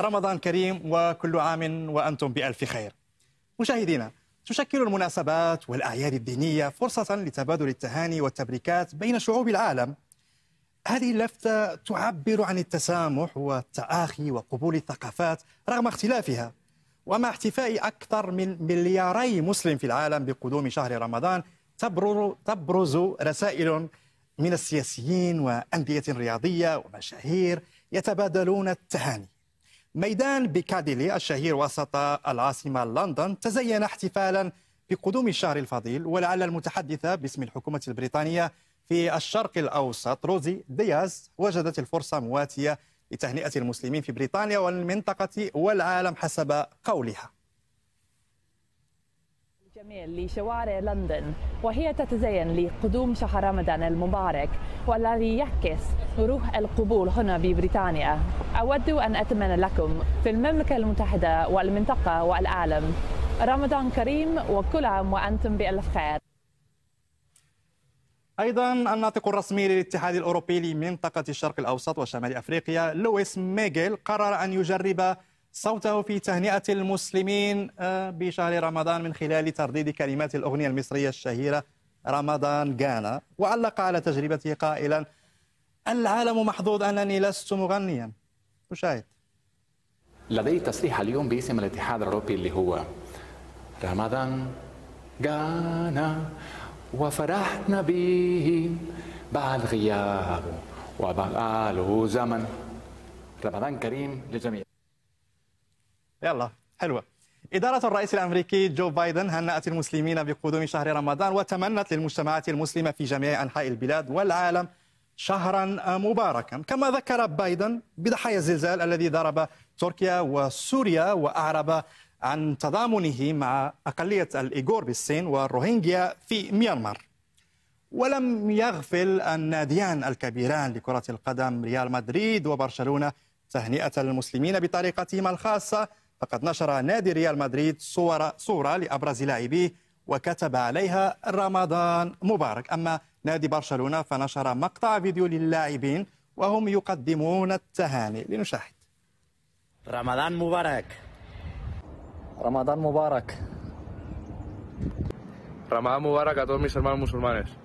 رمضان كريم وكل عام وأنتم بألف خير مشاهدينا تشكل المناسبات والأعياد الدينية فرصة لتبادل التهاني والتبريكات بين شعوب العالم هذه اللفتة تعبر عن التسامح والتآخي وقبول الثقافات رغم اختلافها ومع احتفاء أكثر من ملياري مسلم في العالم بقدوم شهر رمضان تبرز رسائل من السياسيين وأندية رياضية ومشاهير يتبادلون التهاني ميدان بيكاديلي الشهير وسط العاصمة لندن تزين احتفالا بقدوم الشهر الفضيل ولعل المتحدثة باسم الحكومة البريطانية في الشرق الأوسط روزي دياز وجدت الفرصة مواتية لتهنئة المسلمين في بريطانيا والمنطقة والعالم حسب قولها جميل لشوارع لندن وهي تتزين لقدوم شهر رمضان المبارك والذي يعكس روح القبول هنا ببريطانيا أود أن أتمنى لكم في المملكة المتحدة والمنطقة والعالم رمضان كريم وكل عام وأنتم بألف خير ايضا الناطق الرسمي للاتحاد الاوروبي لمنطقه الشرق الاوسط وشمال افريقيا لويس ميغيل قرر ان يجرب صوته في تهنئة المسلمين آه، بشهر رمضان من خلال ترديد كلمات الأغنية المصرية الشهيرة رمضان غانا وعلق على تجربته قائلا العالم محظوظ أنني لست مغنيا اشاهد لدي تصريح اليوم باسم الاتحاد الأوروبي اللي هو رمضان غانا وفرحنا به بعد غيابه وبقاله زمن رمضان كريم للجميع يلا حلوة إدارة الرئيس الأمريكي جو بايدن هنأت المسلمين بقدوم شهر رمضان وتمنت للمجتمعات المسلمة في جميع أنحاء البلاد والعالم شهرا مباركا كما ذكر بايدن بضحايا الزلزال الذي ضرب تركيا وسوريا وأعرب عن تضامنه مع أقلية الإيغور بالصين والروهينجيا في ميانمار ولم يغفل الناديان الكبيران لكرة القدم ريال مدريد وبرشلونة تهنئة المسلمين بطريقتهما الخاصة فقد نشر نادي ريال مدريد صورة, صورة لأبرز لاعبيه وكتب عليها رمضان مبارك أما نادي برشلونة فنشر مقطع فيديو للاعبين وهم يقدمون التهاني لنشاهد رمضان مبارك رمضان مبارك رمضان مبارك a todos mis hermanos musulmanes